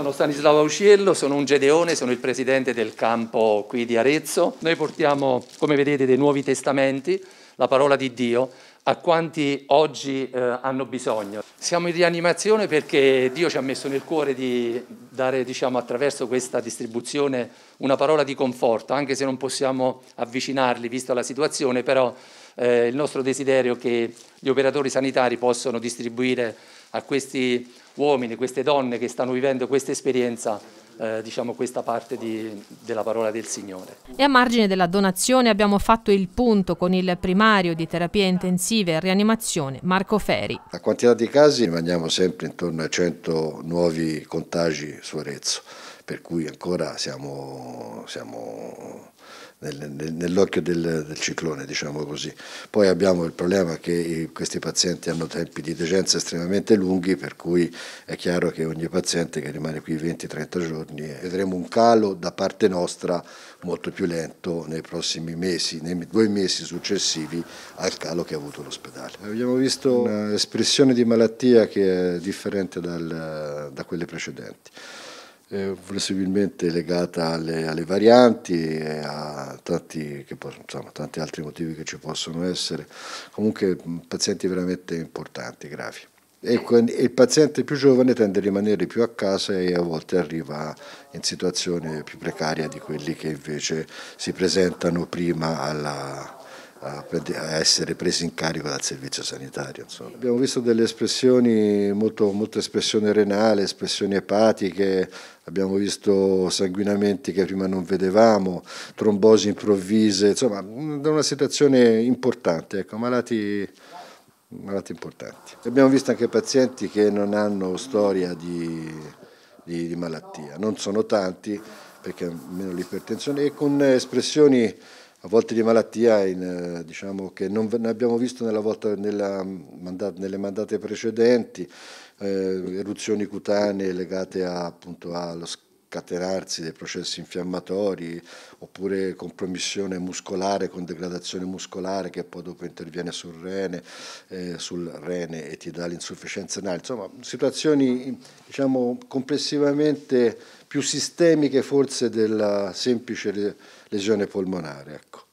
sono Stanislao Ausciello, sono un gedeone, sono il presidente del campo qui di Arezzo. Noi portiamo, come vedete, dei Nuovi Testamenti, la parola di Dio, a quanti oggi eh, hanno bisogno. Siamo in rianimazione perché Dio ci ha messo nel cuore di dare, diciamo, attraverso questa distribuzione una parola di conforto, anche se non possiamo avvicinarli, vista la situazione, però eh, il nostro desiderio è che gli operatori sanitari possano distribuire a questi uomini, queste donne che stanno vivendo questa esperienza eh, diciamo questa parte di, della parola del Signore. E a margine della donazione abbiamo fatto il punto con il primario di terapie intensive e rianimazione Marco Feri. La quantità di casi rimaniamo sempre intorno ai 100 nuovi contagi su Arezzo per cui ancora siamo, siamo nel, nel, nell'occhio del, del, ciclone, diciamo così. Poi abbiamo il problema che i, questi pazienti hanno tempi di degenza estremamente lunghi, per cui è chiaro che ogni paziente che rimane qui 20-30 giorni eh, vedremo un calo da parte nostra molto più lento nei prossimi mesi, nei due mesi successivi al calo che ha avuto l'ospedale. Abbiamo visto un'espressione di malattia che è differente dal, da quelle precedenti eh, presumibilmente legata alle, alle, varianti e a tanti, che, insomma, tanti altri motivi che ci possono essere, comunque pazienti veramente importanti, gravi. E, e il paziente più giovane tende a rimanere più a casa e a volte arriva in situazione più precaria di quelli che invece si presentano prima alla, a, essere presi in carico dal servizio sanitario. Insomma. Abbiamo visto delle espressioni, molto, molta espressione renale, espressioni epatiche, abbiamo visto sanguinamenti che prima non vedevamo, trombosi improvvise, insomma da una situazione importante, ecco, malati, malati importanti. Abbiamo visto anche pazienti che non hanno storia di, di, di malattia, non sono tanti perché meno l'ipertensione e con espressioni a volte di malattia in, eh, diciamo, che non ne abbiamo visto nella volta, nella nelle mandate precedenti, eh, eruzioni cutanee legate a, appunto allo scatenarsi dei processi infiammatori oppure compromissione muscolare con degradazione muscolare che poi dopo interviene sul rene, eh, sul rene e ti dà l'insufficienza renale. Insomma, situazioni diciamo, complessivamente più sistemiche forse della semplice lesione polmonare. Ecco.